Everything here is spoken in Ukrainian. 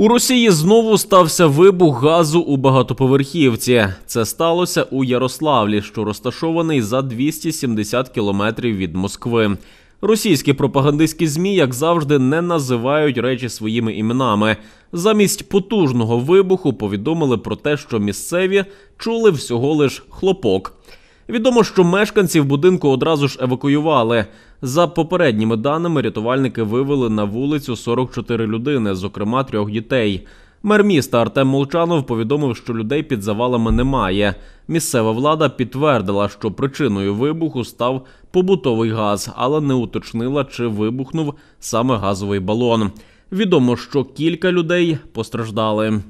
У Росії знову стався вибух газу у багатоповерхівці. Це сталося у Ярославлі, що розташований за 270 кілометрів від Москви. Російські пропагандистські змі, як завжди, не називають речі своїми іменами. Замість потужного вибуху повідомили про те, що місцеві чули всього лиш хлопок. Відомо, що мешканців будинку одразу ж евакуювали. За попередніми даними, рятувальники вивели на вулицю 44 людини, зокрема трьох дітей. Мер міста Артем Молчанов повідомив, що людей під завалами немає. Місцева влада підтвердила, що причиною вибуху став побутовий газ, але не уточнила, чи вибухнув саме газовий балон. Відомо, що кілька людей постраждали.